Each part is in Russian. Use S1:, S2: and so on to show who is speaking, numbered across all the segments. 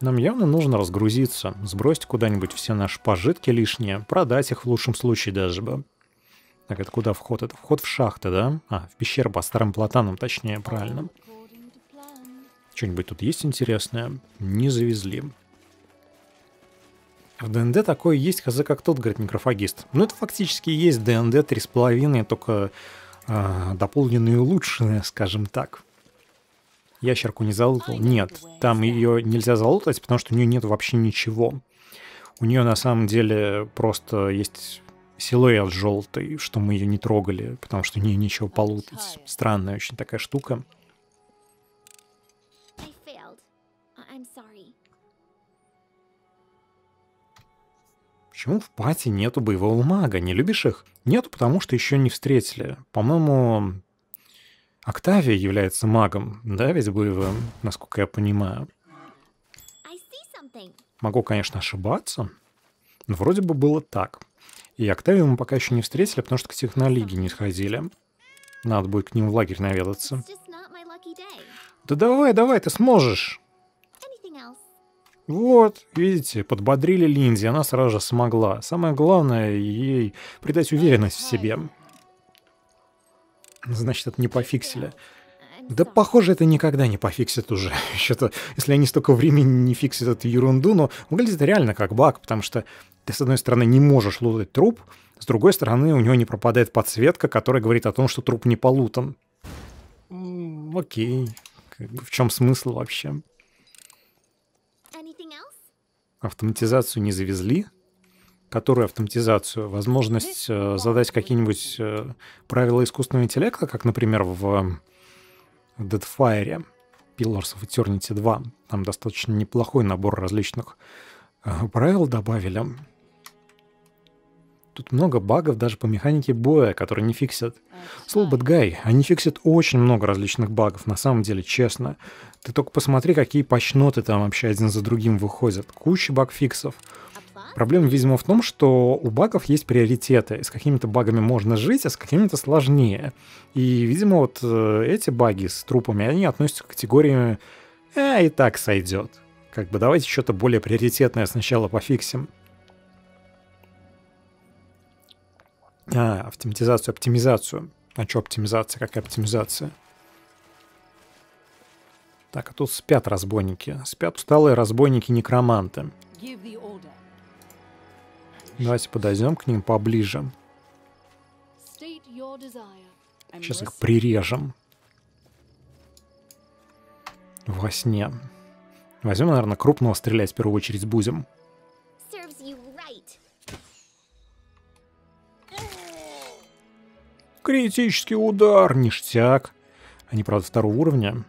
S1: Нам явно нужно разгрузиться, сбросить куда-нибудь все наши пожитки лишние, продать их в лучшем случае даже. бы. Так, это куда вход? Это вход в шахты, да? А, в пещеру по старым платанам, точнее, правильно. Что-нибудь тут есть интересное? Не завезли. В ДНД такое есть, хз, как тот, говорит микрофагист. Ну, это фактически есть ДНД 3,5, только э, дополненные и улучшенные, скажем так ящерку не залутал. Нет, там ее нельзя залутать, потому что у нее нет вообще ничего. У нее на самом деле просто есть силуэт желтый, что мы ее не трогали, потому что у нее ничего полутать. Странная очень такая штука. Почему в пати нету боевого мага? Не любишь их? Нету, потому что еще не встретили. По-моему, Октавия является магом, да, ведь боевым, насколько я понимаю. Могу, конечно, ошибаться, но вроде бы было так. И Октавию мы пока еще не встретили, потому что к технолиге не сходили. Надо будет к ним в лагерь наведаться. Да давай, давай, ты сможешь. Вот, видите, подбодрили Линдзи, она сразу же смогла. Самое главное ей придать уверенность в себе значит, это не пофиксили. Э, да, похоже, это никогда не пофиксит уже. Что-то, если они столько времени не фиксят эту ерунду, но выглядит реально как баг, потому что ты, с одной стороны, не можешь лутать труп, с другой стороны, у него не пропадает подсветка, которая говорит о том, что труп не полутан. окей. Как бы в чем смысл вообще? Автоматизацию не завезли? которую автоматизацию, возможность э, задать какие-нибудь э, правила искусственного интеллекта, как, например, в Deadfire, Pillars of Eternity 2. Там достаточно неплохой набор различных э, правил добавили. Тут много багов даже по механике боя, которые не фиксят. Слово Bad Guy, они фиксят очень много различных багов, на самом деле, честно. Ты только посмотри, какие почноты там вообще один за другим выходят. Куча баг-фиксов. Проблема, видимо, в том, что у багов есть приоритеты. С какими-то багами можно жить, а с какими-то сложнее. И, видимо, вот э, эти баги с трупами, они относятся к категории «э, и так сойдет». Как бы давайте что-то более приоритетное сначала пофиксим. А, автоматизацию, оптимизацию. А что оптимизация? Какая оптимизация? Так, а тут спят разбойники. Спят усталые разбойники-некроманты. Давайте подойдем к ним поближе. Сейчас их прирежем. Во сне. Возьмем, наверное, крупного стрелять в первую очередь будем. Критический удар, ништяк. Они, правда, второго уровня.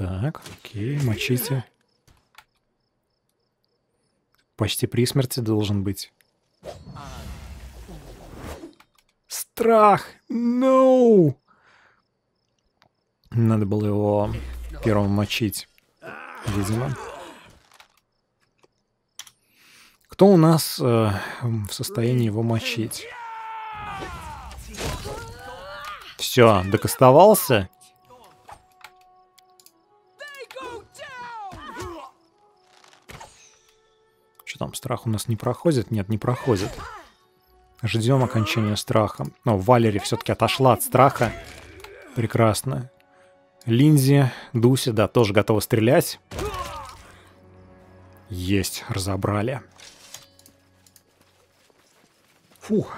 S1: Так, окей, мочите. Почти при смерти должен быть. Страх! No! Ну! Надо было его первым мочить, видимо. Кто у нас э, в состоянии его мочить? Все, докастовался. там страх у нас не проходит? Нет, не проходит. Ждем окончания страха. Но Валери все-таки отошла от страха. Прекрасно. Линзи, Дуси, да, тоже готова стрелять. Есть, разобрали. Фух.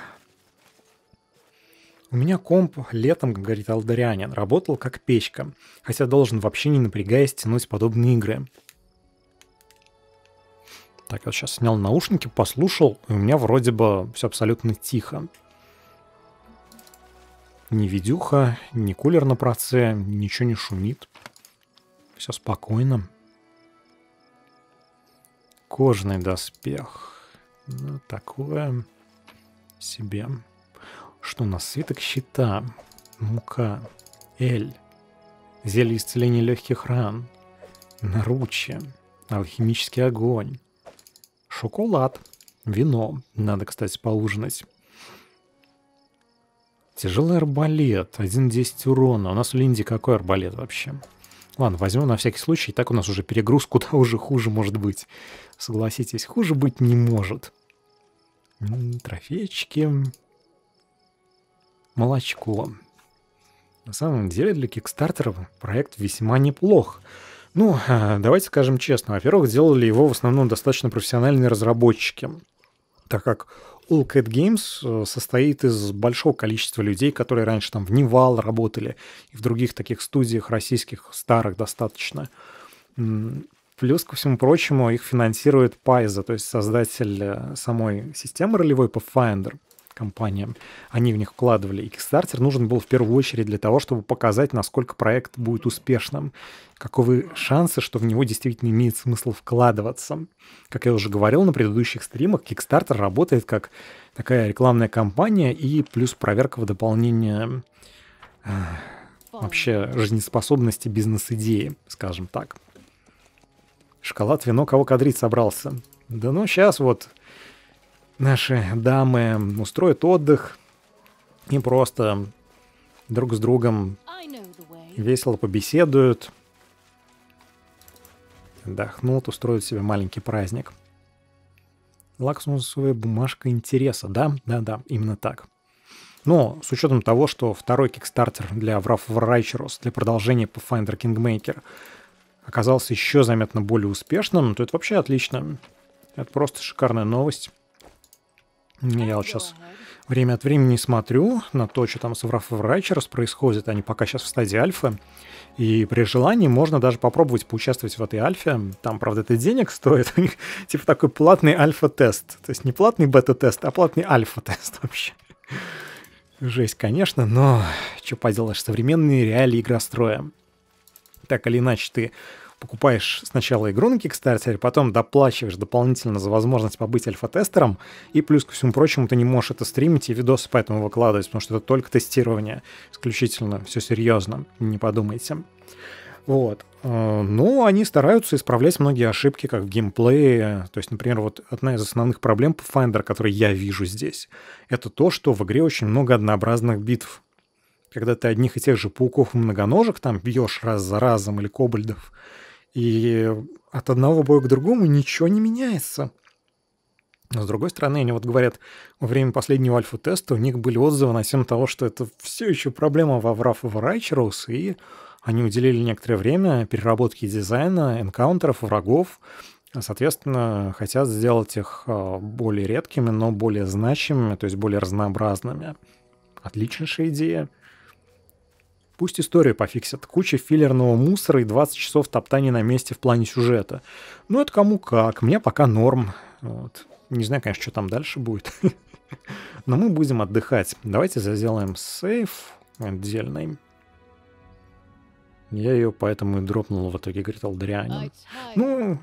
S1: У меня комп летом, как говорит Алдарянин, работал как печка, хотя должен вообще не напрягаясь тянуть подобные игры. Так, я сейчас снял наушники, послушал, и у меня вроде бы все абсолютно тихо. Ни видюха, ни кулер на проце, ничего не шумит. Все спокойно. Кожный доспех. Ну, такое себе. Что у нас? Свиток щита, мука, эль, зелье исцеления легких ран, наручи, алхимический огонь, шоколад, вино. Надо, кстати, поужинать. Тяжелый арбалет, 1.10 урона. У нас у Линди какой арбалет вообще? Ладно, возьмем на всякий случай. так у нас уже перегруз куда уже хуже может быть. Согласитесь, хуже быть не может. Трофейчики. Молочко. На самом деле для кикстартеров проект весьма неплох. Ну, давайте скажем честно. Во-первых, делали его в основном достаточно профессиональные разработчики, так как All Cat Games э, состоит из большого количества людей, которые раньше там в Невал работали и в других таких студиях российских старых достаточно. Плюс, ко всему прочему, их финансирует Пайза, то есть создатель э, самой системы ролевой Pathfinder – компаниям. Они в них вкладывали. И Kickstarter нужен был в первую очередь для того, чтобы показать, насколько проект будет успешным, каковы шансы, что в него действительно имеет смысл вкладываться. Как я уже говорил на предыдущих стримах, Kickstarter работает как такая рекламная кампания и плюс проверка в дополнение э, вообще жизнеспособности бизнес-идеи, скажем так. Шоколад, вино, кого кадрить собрался? Да ну, сейчас вот наши дамы устроят отдых и просто друг с другом весело побеседуют, отдохнут, устроят себе маленький праздник. Лакмусовая ну, бумажка интереса, да? Да-да, именно так. Но с учетом того, что второй кикстартер для Wrath of Райчерос, для продолжения Pathfinder Kingmaker, оказался еще заметно более успешным, то это вообще отлично. Это просто шикарная новость. Ну, я вот сейчас время от времени смотрю на то, что там с Wraithers происходит. Они пока сейчас в стадии альфа, И при желании можно даже попробовать поучаствовать в этой альфе. Там, правда, это денег стоит. типа такой платный альфа-тест. То есть не платный бета-тест, а платный альфа-тест вообще. Жесть, конечно, но что поделаешь, современные реалии игростроя. Так или иначе, ты покупаешь сначала игру на Kickstarter, потом доплачиваешь дополнительно за возможность побыть альфа-тестером, и плюс ко всему прочему ты не можешь это стримить и видосы поэтому выкладывать, потому что это только тестирование, исключительно, все серьезно, не подумайте. Вот. Э, Но ну, они стараются исправлять многие ошибки, как в геймплее. То есть, например, вот одна из основных проблем Pathfinder, которую я вижу здесь, это то, что в игре очень много однообразных битв. Когда ты одних и тех же пауков и многоножек там бьешь раз за разом или кобальдов, и от одного боя к другому ничего не меняется. Но с другой стороны, они вот говорят, во время последнего альфа-теста у них были отзывы на тему того, что это все еще проблема во Враф и Райчерус, и они уделили некоторое время переработке дизайна, энкаунтеров, врагов, Соответственно, хотят сделать их а, более редкими, но более значимыми, то есть более разнообразными. Отличнейшая идея. Пусть историю пофиксят. Куча филлерного мусора и 20 часов топтания на месте в плане сюжета. Ну, это кому как. Мне пока норм. Вот. Не знаю, конечно, что там дальше будет. Но мы будем отдыхать. Давайте сделаем сейф отдельный. Я ее поэтому и дропнул в итоге, говорит Алдрянин. Ну,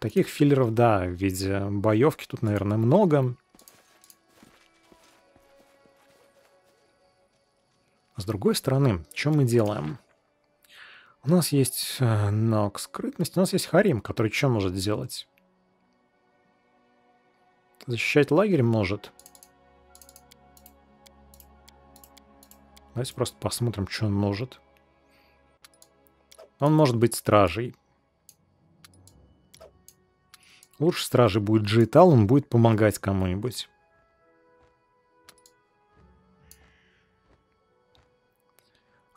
S1: таких филлеров, да, в виде боевки тут, наверное, много. С другой стороны, что мы делаем? У нас есть э, навык скрытность, у нас есть Харим, который что может сделать? Защищать лагерь может. Давайте просто посмотрим, что он может. Он может быть стражей. Лучше стражи будет Джитал, он будет помогать кому-нибудь.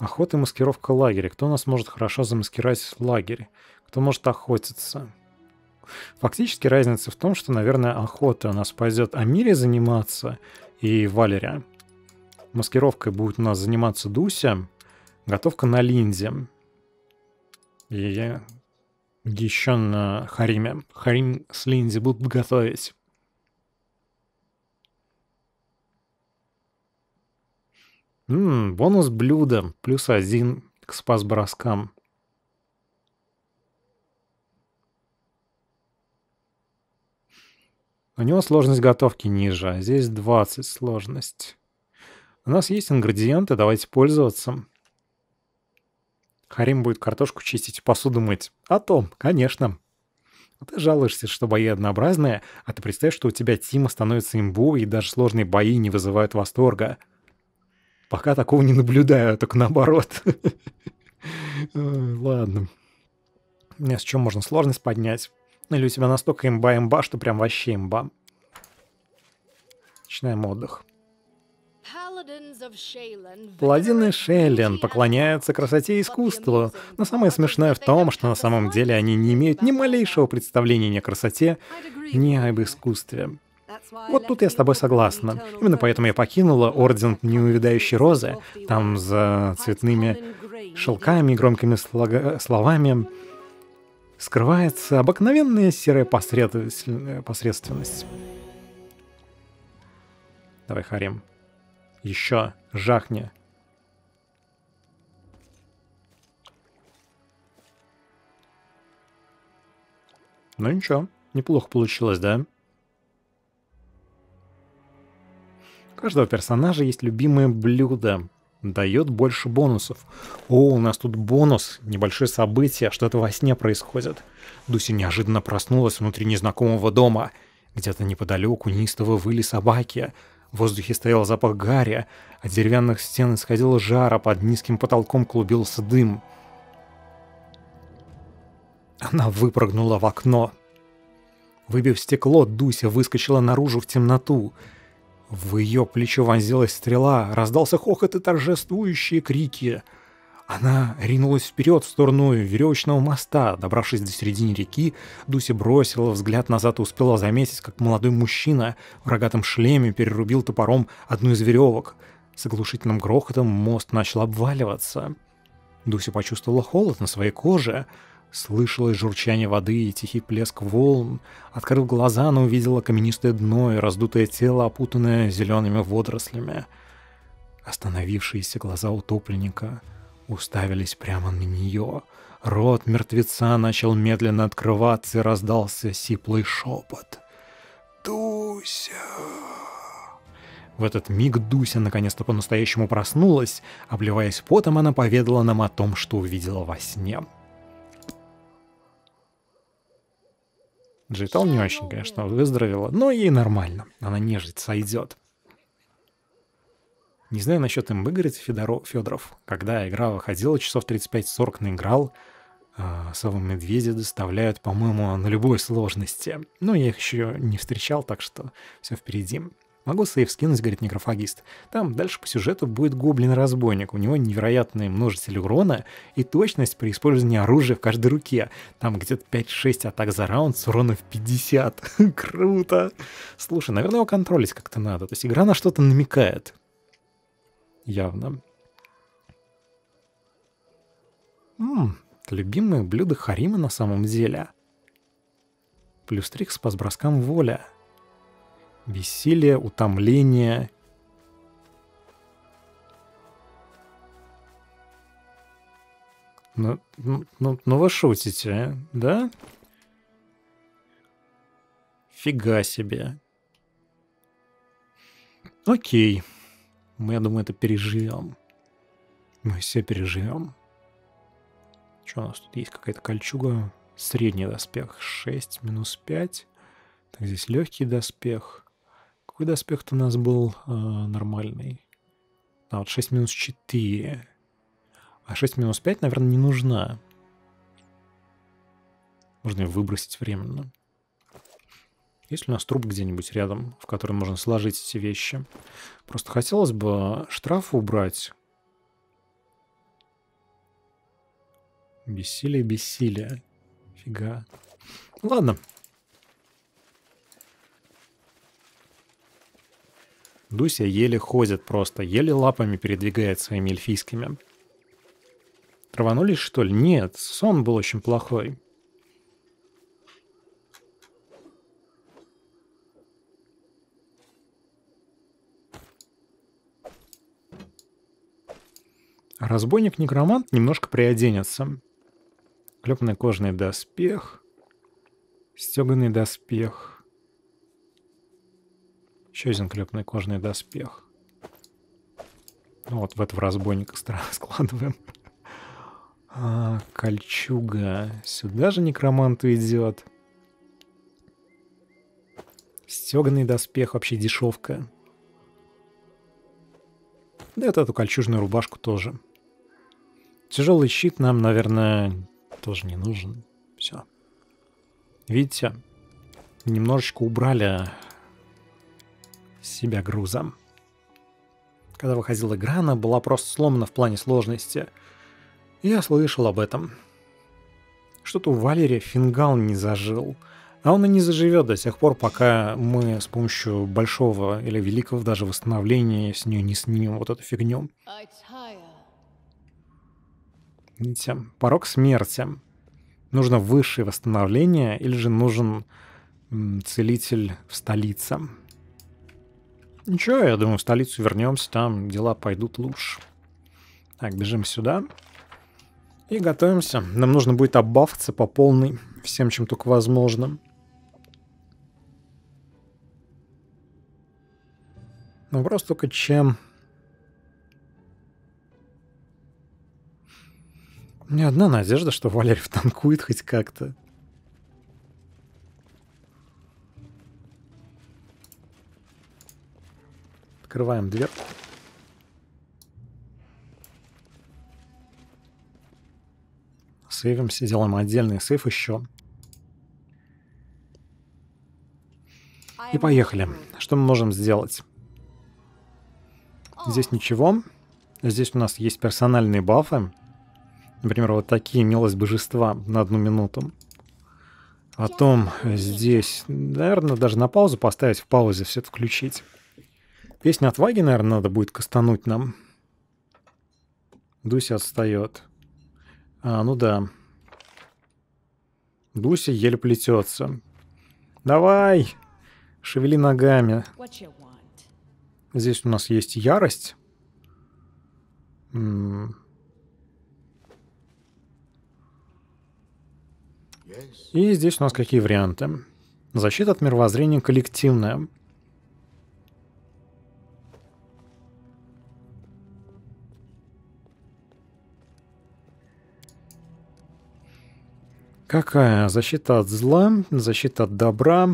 S1: Охота и маскировка лагеря. Кто нас может хорошо замаскировать в лагере? Кто может охотиться? Фактически разница в том, что, наверное, охота у нас пойдет Амире заниматься и Валерия. Маскировкой будет у нас заниматься Дуся. Готовка на Линзе И еще на Хариме. Харим с Линди будут готовить. Ммм, бонус блюда. Плюс один к спас-броскам. У него сложность готовки ниже, а здесь 20 сложность. У нас есть ингредиенты, давайте пользоваться. Харим будет картошку чистить посуду мыть. А то, конечно. Ты жалуешься, что бои однообразные, а ты представь, что у тебя Тима становится имбу, и даже сложные бои не вызывают восторга. Пока такого не наблюдаю, а так наоборот. Ладно. С чем можно сложность поднять? Или у тебя настолько имба-имба, что прям вообще имба? Начинаем отдых. Паладины Шейлен поклоняются красоте и искусству, но самое смешное в том, что на самом деле они не имеют ни малейшего представления ни о красоте, ни об искусстве. Вот тут я с тобой согласна. Именно поэтому я покинула Орден Неувидающей Розы. Там за цветными шелками, и громкими слога- словами скрывается обыкновенная серая посредственность. Давай, Харим. Еще жахни. Ну ничего, неплохо получилось, да? каждого персонажа есть любимое блюдо, дает больше бонусов. О, у нас тут бонус, небольшие события, что-то во сне происходит. Дуся неожиданно проснулась внутри незнакомого дома. Где-то неподалеку неистово выли собаки. В воздухе стоял запах гари, от деревянных стен исходила жара, под низким потолком клубился дым. Она выпрыгнула в окно. Выбив стекло, Дуся выскочила наружу в темноту. В ее плечо вонзилась стрела, раздался хохот и торжествующие крики. Она ринулась вперед в сторону веревочного моста. Добравшись до середины реки, Дуся бросила взгляд назад и успела заметить, как молодой мужчина в рогатом шлеме перерубил топором одну из веревок. С оглушительным грохотом мост начал обваливаться. Дуся почувствовала холод на своей коже — Слышалось журчание воды и тихий плеск волн. Открыл глаза, она увидела каменистое дно и раздутое тело, опутанное зелеными водорослями. Остановившиеся глаза утопленника уставились прямо на нее. Рот мертвеца начал медленно открываться и раздался сиплый шепот. «Дуся!» В этот миг Дуся наконец-то по-настоящему проснулась. Обливаясь потом, она поведала нам о том, что увидела во сне. Джейтал не очень, конечно, выздоровела, но ей нормально. Она нежить сойдет. Не знаю насчет им выиграть Федоро, Федоров. Когда игра выходила, часов 35-40 наиграл. Э, а, Совы медведи доставляют, по-моему, на любой сложности. Но я их еще не встречал, так что все впереди. Могу сейф скинуть, говорит некрофагист. Там дальше по сюжету будет гоблин-разбойник. У него невероятные множители урона и точность при использовании оружия в каждой руке. Там где-то 5-6 атак за раунд с урона в 50. Круто! Слушай, наверное, его контролить как-то надо. То есть игра на что-то намекает. Явно. Ммм, любимые блюда Харима на самом деле. Плюс трикс по сброскам воля бессилие, утомление. Ну, ну, ну, ну вы шутите, а? да? Фига себе. Окей. Мы, ну, я думаю, это переживем. Мы все переживем. Что у нас тут есть? Какая-то кольчуга. Средний доспех 6, минус 5. Так, здесь легкий доспех. Какой доспех у нас был э, нормальный? А, вот 6 минус 4. А 6 минус 5, наверное, не нужна. Можно ее выбросить временно. Есть ли у нас труп где-нибудь рядом, в который можно сложить эти вещи? Просто хотелось бы штраф убрать. Бессилие, бессилие. Фига. Ладно, Дуся еле ходит просто, еле лапами передвигает своими эльфийскими. Траванулись, что ли? Нет, сон был очень плохой. Разбойник-некромант немножко приоденется. Клепанный кожаный доспех. стеганный доспех. Еще один крепный кожный доспех. Ну вот в этого разбойника складываем. А, кольчуга. Сюда же некромант идет. Стеганый доспех вообще дешевка. Да это эту кольчужную рубашку тоже. Тяжелый щит нам, наверное, тоже не нужен. Все. Видите, немножечко убрали себя грузом. Когда выходила игра, она была просто сломана в плане сложности. Я слышал об этом. Что-то у Валерия фингал не зажил. А он и не заживет до тех пор, пока мы с помощью большого или великого даже восстановления с нее не снимем вот эту фигню. Видите, порог смерти. Нужно высшее восстановление или же нужен целитель в столице. Ничего, я думаю, в столицу вернемся, там дела пойдут лучше. Так, бежим сюда. И готовимся. Нам нужно будет оббавиться по полной всем, чем только возможно. Ну просто только чем. У меня одна надежда, что Валерий танкует хоть как-то. Открываем дверку. Сейвимся, делаем отдельный сейф еще. И поехали. Что мы можем сделать? Здесь ничего. Здесь у нас есть персональные бафы. Например, вот такие милость божества на одну минуту. Потом здесь, наверное, даже на паузу поставить, в паузе все это включить. Песня от Ваги, наверное, надо будет кастануть нам. Дуся отстает. А, ну да. Дуся еле плетется. Давай! Шевели ногами. Здесь у нас есть ярость. И здесь у нас какие варианты. Защита от мировоззрения коллективная. Какая? Защита от зла, защита от добра,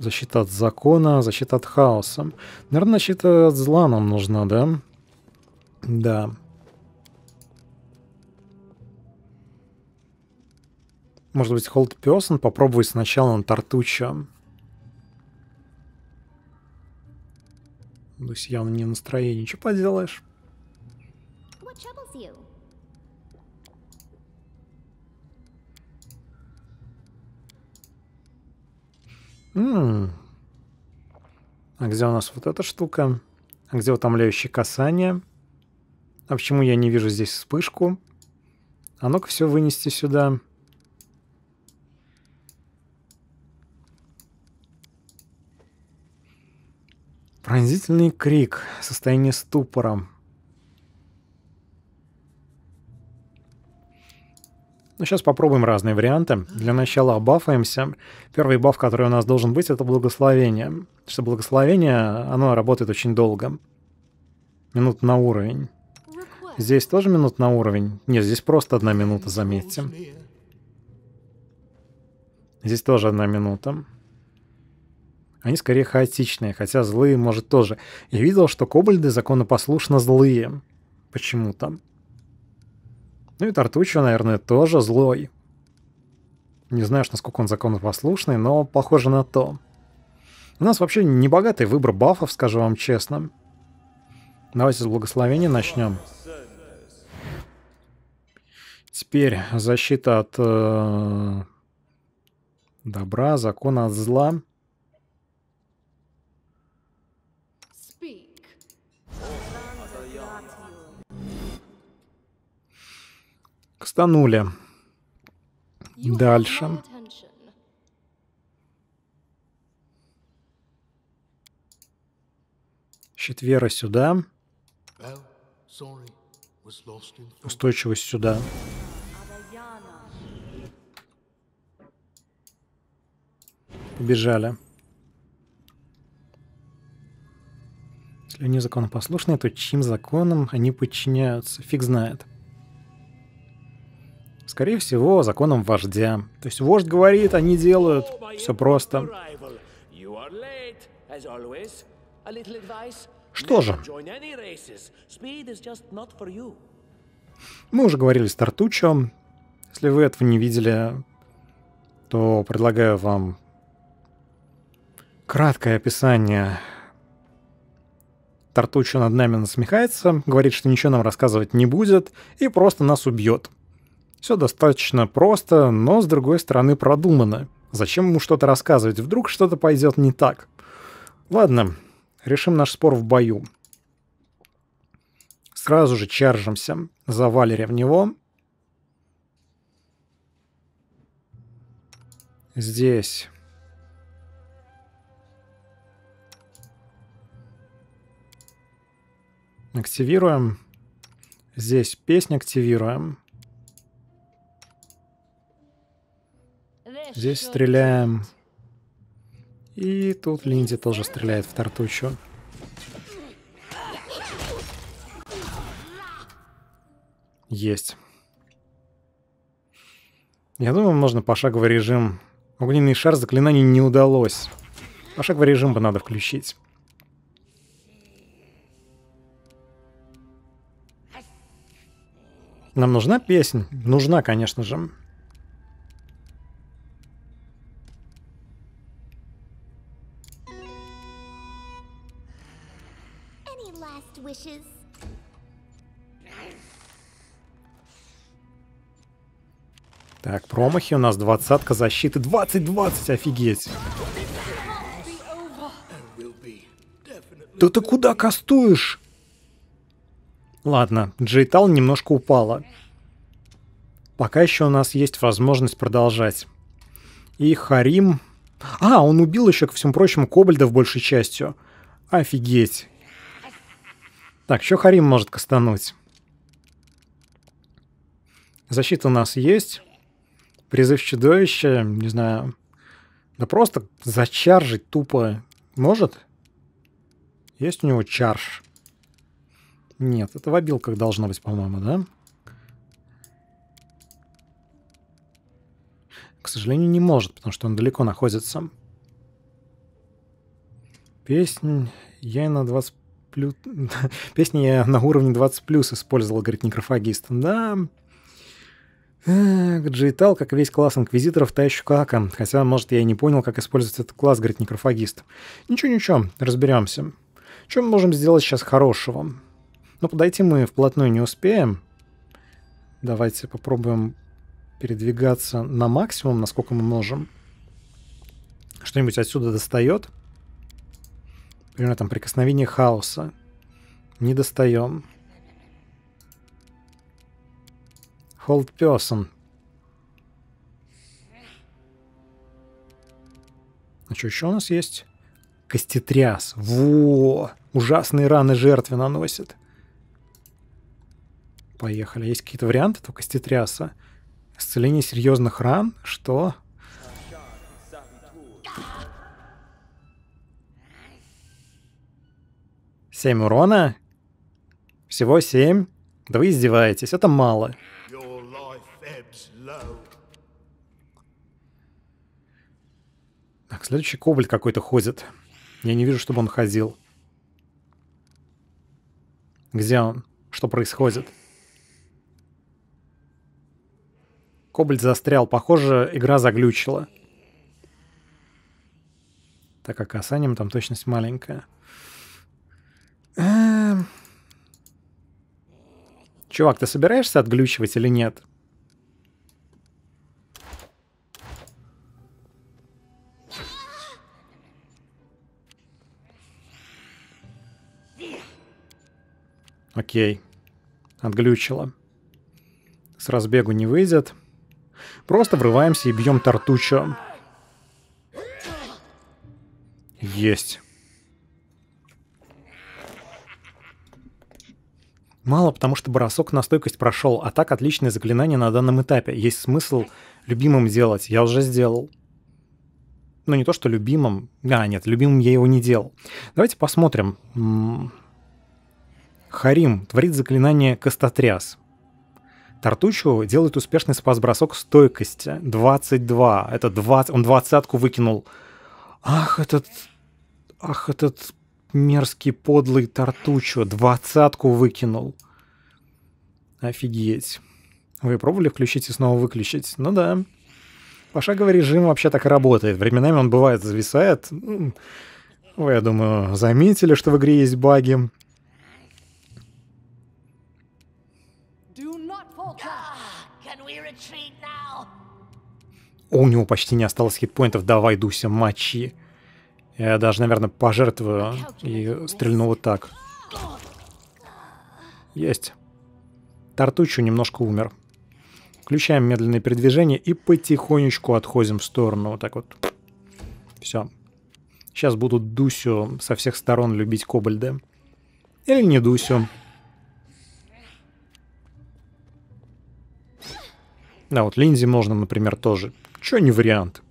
S1: защита от закона, защита от хаоса. Наверное, защита от зла нам нужна, да? Да. Может быть, Hold Person? Попробуй сначала на Тартуча. То есть явно не настроение. Что поделаешь? М -м. А где у нас вот эта штука? А где утомляющее касание? А почему я не вижу здесь вспышку? А ну-ка все вынести сюда. Пронзительный крик, состояние ступора. Ну, сейчас попробуем разные варианты. Для начала бафаемся. Первый баф, который у нас должен быть, это благословение. Потому что благословение, оно работает очень долго. Минут на уровень. Здесь тоже минут на уровень. Нет, здесь просто одна минута, заметьте. Здесь тоже одна минута. Они скорее хаотичные, хотя злые, может, тоже. Я видел, что кобальды законопослушно злые. Почему-то. Ну и Тартуччо, наверное, тоже злой. Не знаешь, насколько он законопослушный, но похоже на то. У нас вообще небогатый выбор бафов, скажу вам честно. Давайте с благословения начнем. Теперь защита от э, добра, закона от зла. станули. Дальше. Четвера сюда. Oh, Устойчивость сюда. Побежали. Если они законопослушные, то чьим законом они подчиняются? Фиг знает. Скорее всего, законом вождя. То есть вождь говорит, они делают. Все просто. Что же? Мы уже говорили с Тартучо. Если вы этого не видели, то предлагаю вам краткое описание. Тартучо над нами насмехается, говорит, что ничего нам рассказывать не будет и просто нас убьет. Все достаточно просто, но с другой стороны продумано. Зачем ему что-то рассказывать? Вдруг что-то пойдет не так. Ладно, решим наш спор в бою. Сразу же чаржимся за Валерия в него. Здесь. Активируем. Здесь песню активируем. Здесь стреляем. И тут Линди тоже стреляет в тартучу. Есть. Я думаю, можно пошаговый режим. Огненный шар заклинаний не удалось. Пошаговый режим бы надо включить. Нам нужна песня? Нужна, конечно же. промахи. У нас двадцатка защиты. 20-20, офигеть. Да ты куда кастуешь? Ладно, Джейтал немножко упала. Пока еще у нас есть возможность продолжать. И Харим... А, он убил еще, к всему прочему, Кобальда в большей частью. Офигеть. Так, еще Харим может кастануть? Защита у нас есть призыв чудовища, не знаю, да просто зачаржить тупо может? Есть у него чарж? Нет, это в обилках должно быть, по-моему, да? К сожалению, не может, потому что он далеко находится. песня я на 20 плюс... Песни я на уровне 20 плюс использовал, говорит некрофагист. Да, Эх, джейтал, как весь класс инквизиторов, та еще кака. Хотя, может, я и не понял, как использовать этот класс, говорит некрофагист. Ничего-ничего, разберемся. Чем мы можем сделать сейчас хорошего? Но ну, подойти мы вплотную не успеем. Давайте попробуем передвигаться на максимум, насколько мы можем. Что-нибудь отсюда достает. Например, там прикосновение хаоса. Не достаем. Hold person. А что еще у нас есть? Костетряс. Во! Ужасные раны жертве наносит. Поехали. Есть какие-то варианты этого костетряса? Исцеление серьезных ран? Что? Семь урона? Всего семь? Да вы издеваетесь, это мало low. Так, следующий кобль какой-то ходит. Я не вижу, чтобы он ходил. Где он? Что происходит? Кобль застрял. Похоже, игра заглючила. Так как касанием там точность маленькая. Эм. Чувак, ты собираешься отглючивать или нет? Окей. Отглючило. С разбегу не выйдет. Просто врываемся и бьем тартучо. Есть. Мало, потому что бросок на стойкость прошел, а так отличное заклинание на данном этапе. Есть смысл любимым делать, я уже сделал. Ну не то, что любимым... А, нет, любимым я его не делал. Давайте посмотрим. Харим творит заклинание «Костотряс». Тартучу делает успешный спас-бросок стойкость 22. Это 20, он двадцатку выкинул. Ах, этот... Ах, этот мерзкий, подлый Тартучу. двадцатку выкинул. Офигеть. Вы пробовали включить и снова выключить? Ну да. Пошаговый режим вообще так и работает. Временами он бывает зависает. Вы, я думаю, заметили, что в игре есть баги. у него почти не осталось хитпоинтов. Давай, Дуся, мочи. Я даже, наверное, пожертвую и стрельну вот так. Есть. Тартучу немножко умер. Включаем медленное передвижение и потихонечку отходим в сторону. Вот так вот. Все. Сейчас будут Дусю со всех сторон любить кобальда. Или не Дусю. Да, вот Линдзи можно, например, тоже Чё не вариант?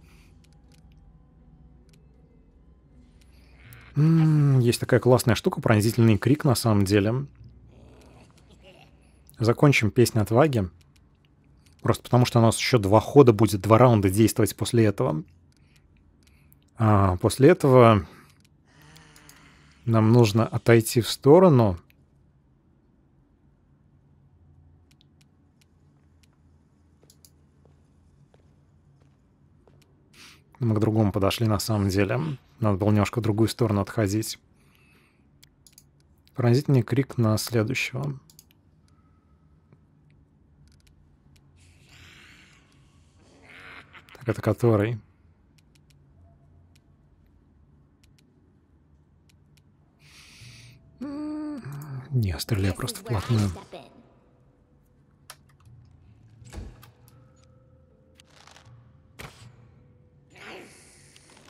S1: М -м, есть такая классная штука, пронзительный крик на самом деле. Закончим песню отваги. Просто потому что у нас еще два хода будет, два раунда действовать после этого. А после этого нам нужно отойти в сторону. мы к другому подошли на самом деле. Надо было немножко в другую сторону отходить. Пронзительный крик на следующего. Так, это который? Не, стреляю просто вплотную.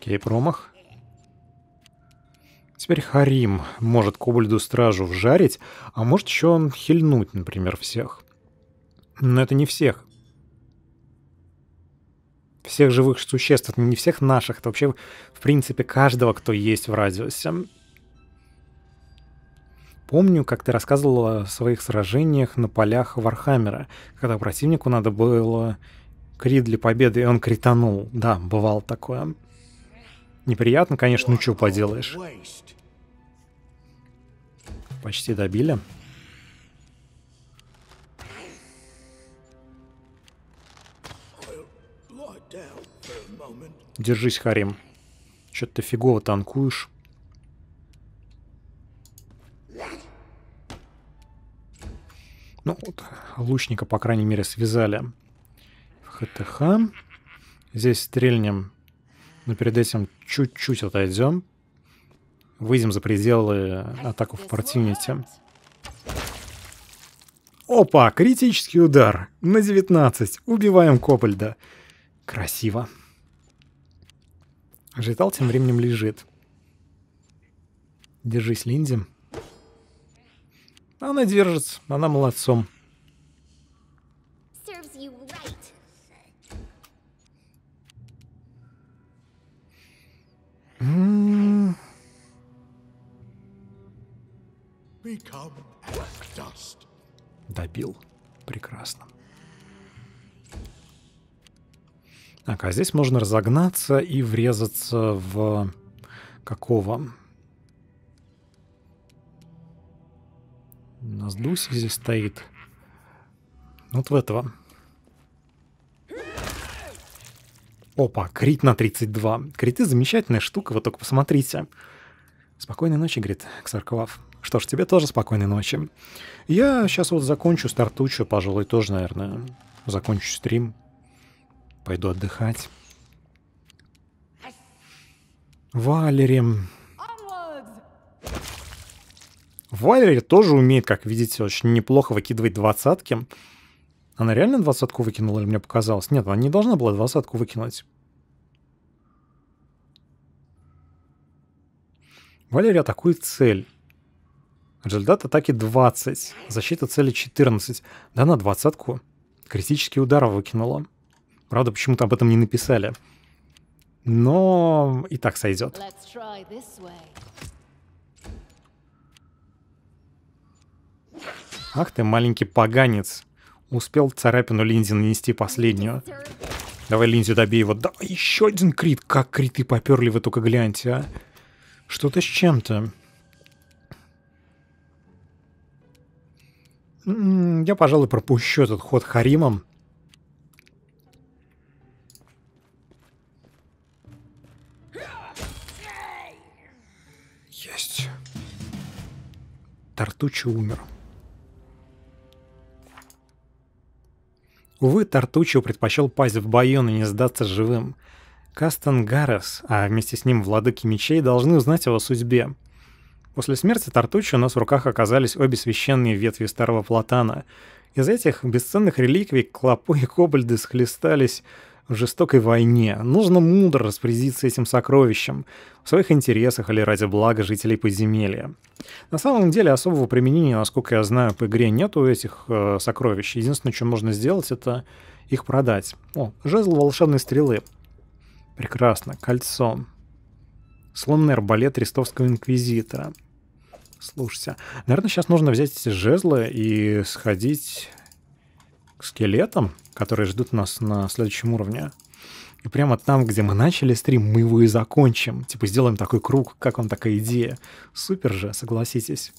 S1: Окей, промах. Теперь Харим может кобальду стражу вжарить, а может еще он хильнуть, например, всех. Но это не всех. Всех живых существ, это не всех наших, это вообще, в принципе, каждого, кто есть в радиусе. Помню, как ты рассказывал о своих сражениях на полях Вархаммера, когда противнику надо было крит для победы, и он кританул. Да, бывало такое. Неприятно, конечно, ну что поделаешь. Почти добили. Держись, Харим. Чё ты фигово танкуешь. Ну, вот, лучника, по крайней мере, связали. В ХТХ. Здесь стрельнем но перед этим чуть-чуть отойдем. Выйдем за пределы атаку в портинити. Опа, критический удар. На 19. Убиваем Копольда. Красиво. Житал тем временем лежит. Держись, Линди. Она держится, она молодцом. Добил. Прекрасно. Так, а здесь можно разогнаться и врезаться в какого? У нас Дуси здесь стоит. Вот в этого. Опа, крит на 32. Криты замечательная штука, вы только посмотрите. Спокойной ночи, говорит Ксарклав. Что ж, тебе тоже спокойной ночи. Я сейчас вот закончу, стартучу, пожалуй, тоже, наверное, закончу стрим. Пойду отдыхать. Валери. Валери тоже умеет, как видите, очень неплохо выкидывать двадцатки. Она реально двадцатку выкинула или мне показалось? Нет, она не должна была двадцатку выкинуть. Валерий атакует цель. Результат атаки 20. Защита цели 14. Да на двадцатку. Критический удар выкинула. Правда, почему-то об этом не написали. Но и так сойдет. Ах ты маленький поганец. Успел царапину Линзи нанести последнюю. Давай, Линзи, добей его. Да, еще один крит. Как криты поперли, вы только гляньте, а. Что-то с чем-то. М-м, я, пожалуй, пропущу этот ход Харимом. Есть. Тартучи умер. Увы, Тартучо предпочел пасть в бою, и не сдаться живым. Кастан Гаррес, а вместе с ним владыки мечей, должны узнать его судьбе. После смерти Тартуччо у нас в руках оказались обе священные ветви старого платана. Из этих бесценных реликвий клопы и кобальды схлестались жестокой войне, нужно мудро распорядиться этим сокровищем в своих интересах или ради блага жителей подземелья. На самом деле особого применения, насколько я знаю, по игре нет у этих э, сокровищ. Единственное, что можно сделать, это их продать. О, жезл волшебной стрелы. Прекрасно. Кольцо. Сломанный арбалет ристовского инквизитора. Слушайте, наверное, сейчас нужно взять эти жезлы и сходить скелетам, которые ждут нас на следующем уровне. И прямо там, где мы начали стрим, мы его и закончим. Типа сделаем такой круг, как вам такая идея. Супер же, согласитесь.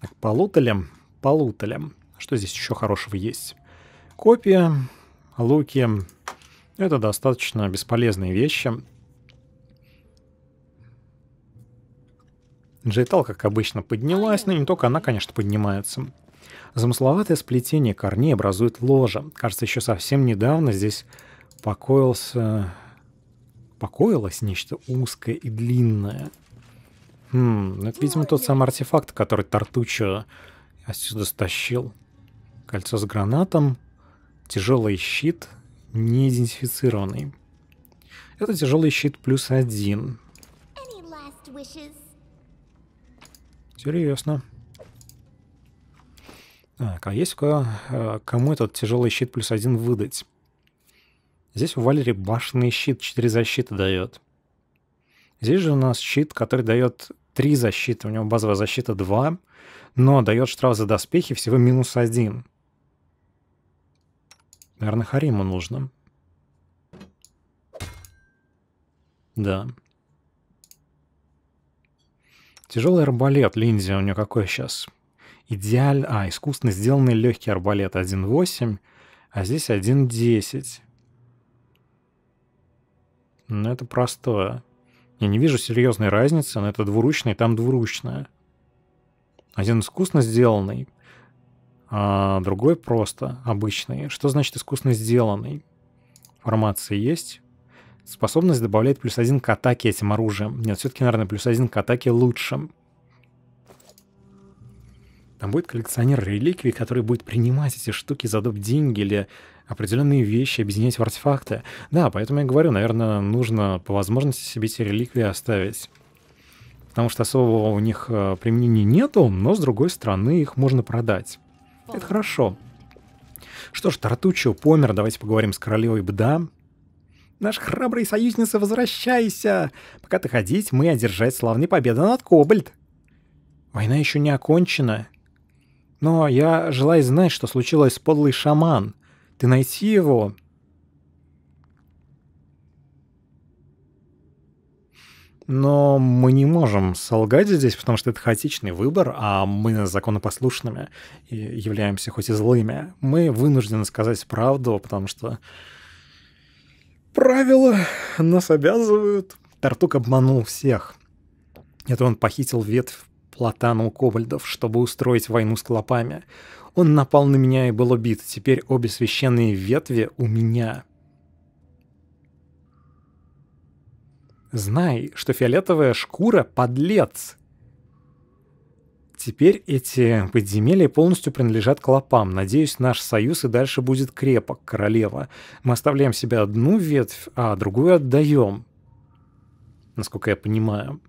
S1: Так, полуталем, полуталем. Что здесь еще хорошего есть? Копия, луки. Это достаточно бесполезные вещи. Джейтал, как обычно, поднялась, но не только она, конечно, поднимается. Замысловатое сплетение корней образует ложе. Кажется, еще совсем недавно здесь покоился... покоилось нечто узкое и длинное. Хм, ну, это, видимо, тот самый артефакт, который Тартучо отсюда стащил. Кольцо с гранатом, тяжелый щит, неидентифицированный. Это тяжелый щит плюс один. Серьезно. Так, а есть э, кому этот тяжелый щит плюс один выдать? Здесь у Валери башенный щит 4 защиты дает. Здесь же у нас щит, который дает 3 защиты. У него базовая защита 2, но дает штраф за доспехи всего минус 1. Наверное, Хариму нужно. Да. Тяжелый арбалет, линзия у нее какой сейчас? идеально... А, искусственно сделанный легкий арбалет 1.8, а здесь 1.10. Ну, это простое. Я не вижу серьезной разницы, но это двуручный, там двуручная. Один искусно сделанный, а другой просто обычный. Что значит искусно сделанный? Формация есть. Способность добавляет плюс один к атаке этим оружием. Нет, все-таки, наверное, плюс один к атаке лучше. Там будет коллекционер реликвий, который будет принимать эти штуки за доп. деньги или определенные вещи, объединять в артефакты. Да, поэтому я говорю, наверное, нужно по возможности себе эти реликвии оставить. Потому что особого у них э, применения нету, но с другой стороны их можно продать. Это хорошо. Что ж, Тартучо, помер, давайте поговорим с королевой Бда. Наш храбрый союзница, возвращайся! Пока ты ходить, мы одержать славные победы над Кобальт. Война еще не окончена. Но я желаю знать, что случилось с подлый шаман. Ты найти его? Но мы не можем солгать здесь, потому что это хаотичный выбор, а мы законопослушными и являемся хоть и злыми. Мы вынуждены сказать правду, потому что правила нас обязывают. Тартук обманул всех. Это он похитил ветвь Платану Кобальдов, чтобы устроить войну с клопами. Он напал на меня и был убит. Теперь обе священные ветви у меня. Знай, что фиолетовая шкура — подлец. Теперь эти подземелья полностью принадлежат клопам. Надеюсь, наш союз и дальше будет крепок, королева. Мы оставляем себе одну ветвь, а другую отдаем. Насколько я понимаю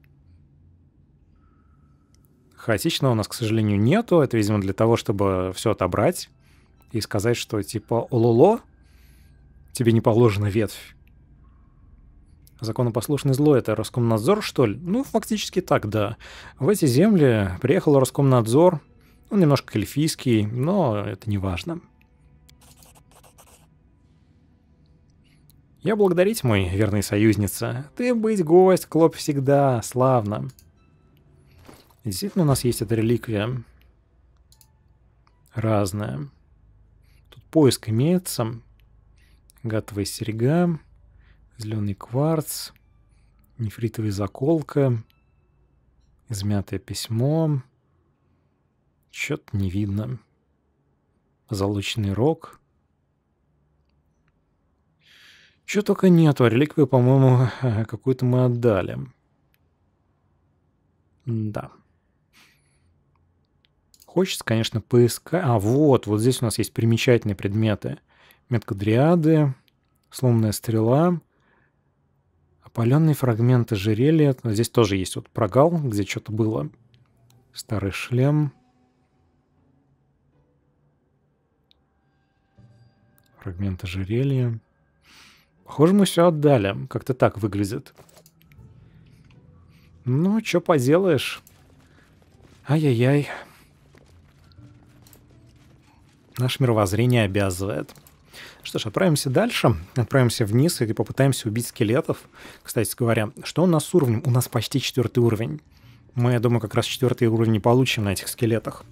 S1: хаотичного у нас, к сожалению, нету. Это, видимо, для того, чтобы все отобрать и сказать, что типа «Ололо, тебе не положена ветвь». Законопослушный злой — это Роскомнадзор, что ли? Ну, фактически так, да. В эти земли приехал Роскомнадзор, он немножко эльфийский, но это не важно. Я благодарить, мой верный союзница. Ты быть гость, Клоп, всегда славно. Действительно, у нас есть эта реликвия. Разная. Тут поиск имеется. Гатовая серега, Зеленый кварц. Нефритовая заколка. Измятое письмо. Чё-то не видно. Позолоченный рог. Чё только нету. А реликвию, по-моему, какую-то мы отдали. Да хочется, конечно, поискать... А, вот, вот здесь у нас есть примечательные предметы. Метка дриады, сломанная стрела, опаленные фрагменты жерелья. Здесь тоже есть вот прогал, где что-то было. Старый шлем. Фрагменты жерелья. Похоже, мы все отдали. Как-то так выглядит. Ну, что поделаешь. Ай-яй-яй. Наше мировоззрение обязывает. Что ж, отправимся дальше, отправимся вниз и попытаемся убить скелетов. Кстати говоря, что у нас с уровнем? У нас почти четвертый уровень. Мы, я думаю, как раз четвертый уровень не получим на этих скелетах.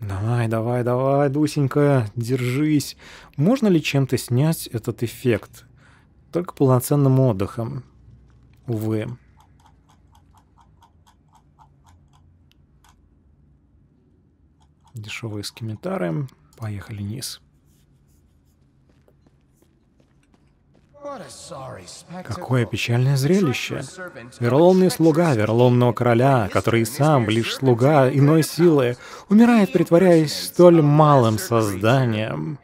S1: Давай, давай, давай, Дусенька, держись. Можно ли чем-то снять этот эффект? Только полноценным отдыхом. Увы. Дешевые скимитары. Поехали вниз. Какое печальное зрелище! Вероломный слуга вероломного короля, который сам лишь слуга иной силы, умирает, притворяясь столь малым созданием.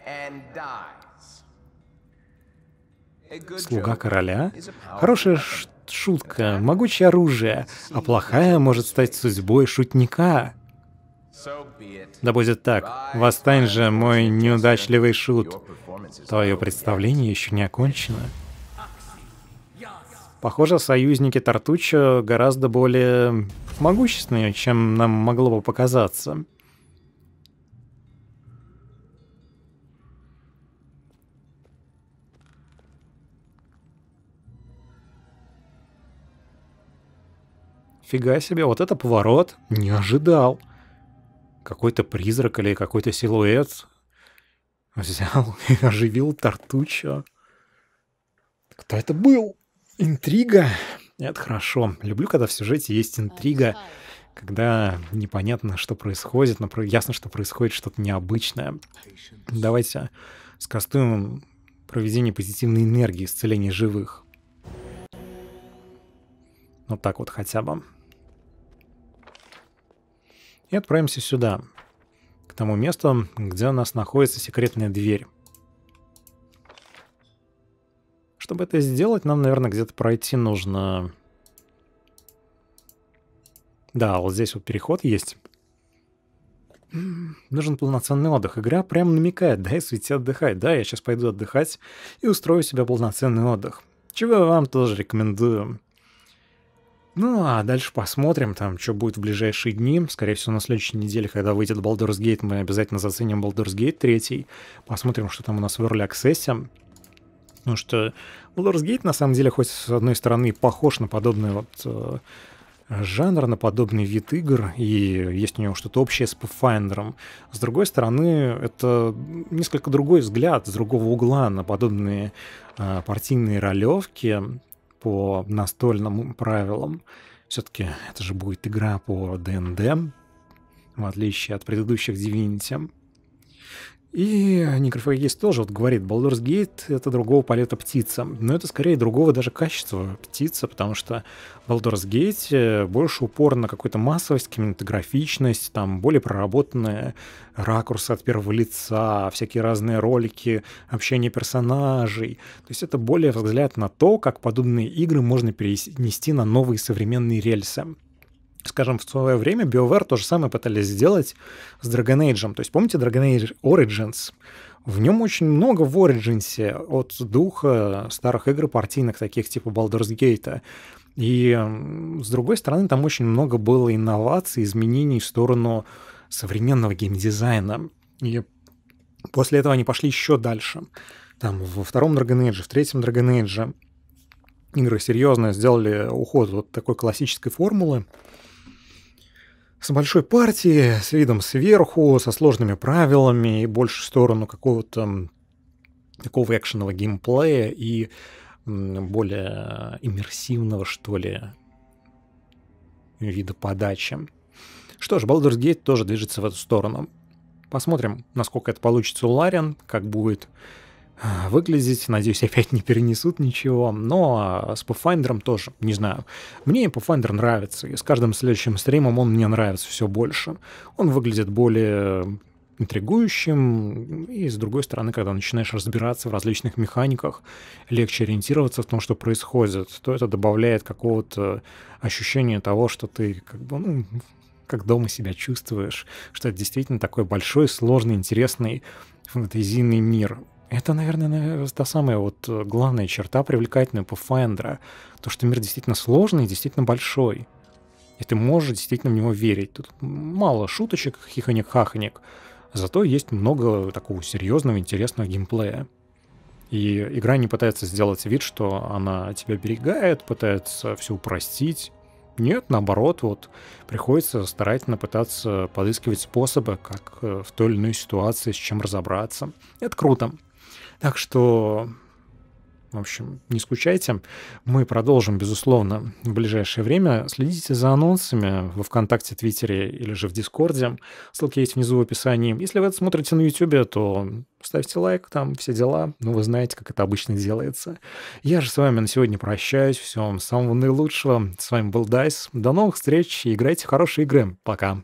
S1: Слуга короля? Хорошая шутка, могучее оружие, а плохая может стать судьбой шутника. Да будет так. Восстань же, мой неудачливый шут. Твое представление еще не окончено. Похоже, союзники Тартуччо гораздо более могущественные, чем нам могло бы показаться. Фига себе, вот это поворот. Не ожидал какой-то призрак или какой-то силуэт взял и оживил Тартучо. Кто это был? Интрига. Это хорошо. Люблю, когда в сюжете есть интрига, когда непонятно, что происходит, но ясно, что происходит что-то необычное. Давайте скастуем проведение позитивной энергии, исцеление живых. Вот так вот хотя бы и отправимся сюда, к тому месту, где у нас находится секретная дверь. Чтобы это сделать, нам, наверное, где-то пройти нужно... Да, вот здесь вот переход есть. Нужен полноценный отдых. Игра прям намекает, да, если отдыхать. Да, я сейчас пойду отдыхать и устрою себе полноценный отдых. Чего я вам тоже рекомендую. Ну, а дальше посмотрим, там, что будет в ближайшие дни. Скорее всего, на следующей неделе, когда выйдет Baldur's Gate, мы обязательно заценим Baldur's Gate 3. Посмотрим, что там у нас в Early Access. Потому что Baldur's Gate, на самом деле, хоть с одной стороны похож на подобный вот э, жанр, на подобный вид игр, и есть у него что-то общее с Pathfinder. С другой стороны, это несколько другой взгляд, с другого угла на подобные э, партийные ролевки, по настольным правилам. Все-таки это же будет игра по ДНД, в отличие от предыдущих Divinity. И некрофагист тоже вот говорит, Baldur's Gate — это другого полета птица. Но это скорее другого даже качества птица, потому что в Baldur's Gate э, больше упор на какую-то массовость, кинематографичность, там более проработанные ракурсы от первого лица, всякие разные ролики, общение персонажей. То есть это более взгляд на то, как подобные игры можно перенести на новые современные рельсы скажем, в свое время BioWare то же самое пытались сделать с Dragon Age. То есть помните Dragon Age Origins? В нем очень много в Origins от духа старых игр партийных, таких типа Baldur's Gate. И, с другой стороны, там очень много было инноваций, изменений в сторону современного геймдизайна. И после этого они пошли еще дальше. Там во втором Dragon Age, в третьем Dragon Age игры серьезно сделали уход от такой классической формулы, с большой партии, с видом сверху, со сложными правилами и больше в сторону какого-то такого экшенового геймплея и более иммерсивного, что ли, вида подачи. Что ж, Baldur's Gate тоже движется в эту сторону. Посмотрим, насколько это получится у Лариан, как будет выглядеть. Надеюсь, опять не перенесут ничего. Но с Pathfinder тоже, не знаю. Мне Pathfinder нравится, и с каждым следующим стримом он мне нравится все больше. Он выглядит более интригующим, и с другой стороны, когда начинаешь разбираться в различных механиках, легче ориентироваться в том, что происходит, то это добавляет какого-то ощущения того, что ты как бы, ну, как дома себя чувствуешь, что это действительно такой большой, сложный, интересный фантазийный мир. Это, наверное, та самая вот э, главная черта привлекательная Pathfinder. То, что мир действительно сложный, действительно большой. И ты можешь действительно в него верить. Тут мало шуточек, хихонек-хахонек. Зато есть много такого серьезного, интересного геймплея. И игра не пытается сделать вид, что она тебя берегает, пытается все упростить. Нет, наоборот, вот приходится старательно пытаться подыскивать способы, как э, в той или иной ситуации с чем разобраться. Это круто. Так что, в общем, не скучайте. Мы продолжим, безусловно, в ближайшее время. Следите за анонсами во ВКонтакте, Твиттере или же в Дискорде. Ссылки есть внизу в описании. Если вы это смотрите на Ютубе, то ставьте лайк, там все дела. Ну, вы знаете, как это обычно делается. Я же с вами на сегодня прощаюсь. Всем самого наилучшего. С вами был Дайс. До новых встреч. Играйте в хорошие игры. Пока.